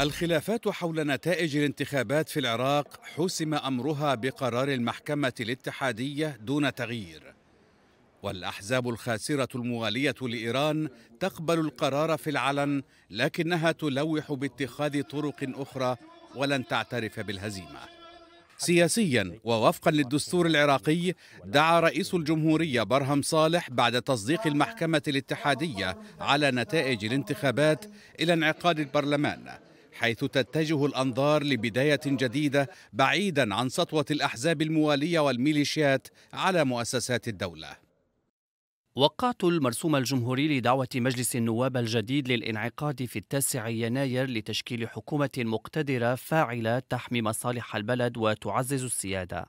الخلافات حول نتائج الانتخابات في العراق حسم امرها بقرار المحكمه الاتحاديه دون تغيير والاحزاب الخاسره المواليه لايران تقبل القرار في العلن لكنها تلوح باتخاذ طرق اخرى ولن تعترف بالهزيمه سياسيا ووفقا للدستور العراقي دعا رئيس الجمهوريه برهم صالح بعد تصديق المحكمه الاتحاديه على نتائج الانتخابات الى انعقاد البرلمان حيث تتجه الانظار لبدايه جديده بعيدا عن سطوه الاحزاب المواليه والميليشيات على مؤسسات الدوله وقعت المرسوم الجمهوري لدعوة مجلس النواب الجديد للانعقاد في التاسع يناير لتشكيل حكومة مقتدرة فاعلة تحمي مصالح البلد وتعزز السيادة.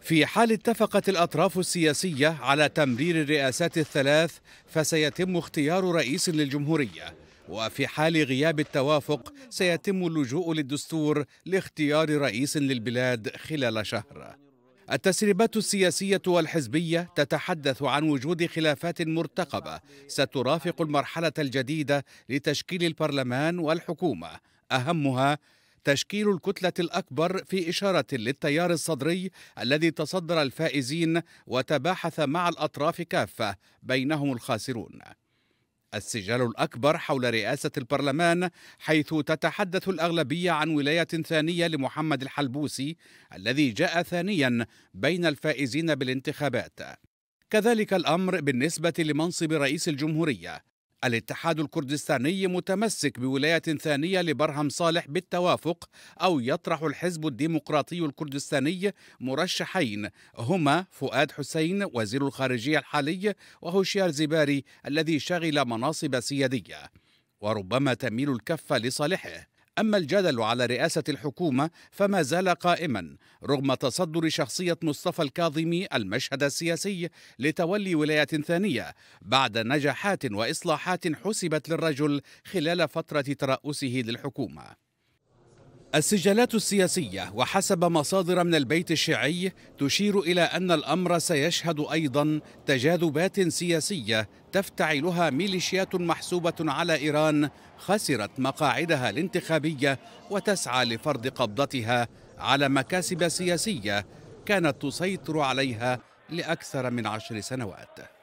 في حال اتفقت الأطراف السياسية على تمرير الرئاسات الثلاث فسيتم اختيار رئيس للجمهورية وفي حال غياب التوافق سيتم اللجوء للدستور لاختيار رئيس للبلاد خلال شهر التسريبات السياسية والحزبية تتحدث عن وجود خلافات مرتقبة سترافق المرحلة الجديدة لتشكيل البرلمان والحكومة أهمها تشكيل الكتلة الأكبر في إشارة للتيار الصدري الذي تصدر الفائزين وتباحث مع الأطراف كافة بينهم الخاسرون السجال الأكبر حول رئاسة البرلمان حيث تتحدث الأغلبية عن ولاية ثانية لمحمد الحلبوسي الذي جاء ثانيا بين الفائزين بالانتخابات كذلك الأمر بالنسبة لمنصب رئيس الجمهورية الاتحاد الكردستاني متمسك بولاية ثانية لبرهم صالح بالتوافق أو يطرح الحزب الديمقراطي الكردستاني مرشحين هما فؤاد حسين وزير الخارجية الحالي وهوشيار زباري الذي شغل مناصب سيادية وربما تميل الكفة لصالحه أما الجدل على رئاسة الحكومة فما زال قائما رغم تصدر شخصية مصطفى الكاظمي المشهد السياسي لتولي ولاية ثانية بعد نجاحات وإصلاحات حسبت للرجل خلال فترة ترأسه للحكومة السجلات السياسية وحسب مصادر من البيت الشيعي تشير إلى أن الأمر سيشهد أيضا تجاذبات سياسية تفتعلها ميليشيات محسوبة على إيران خسرت مقاعدها الانتخابية وتسعى لفرض قبضتها على مكاسب سياسية كانت تسيطر عليها لأكثر من عشر سنوات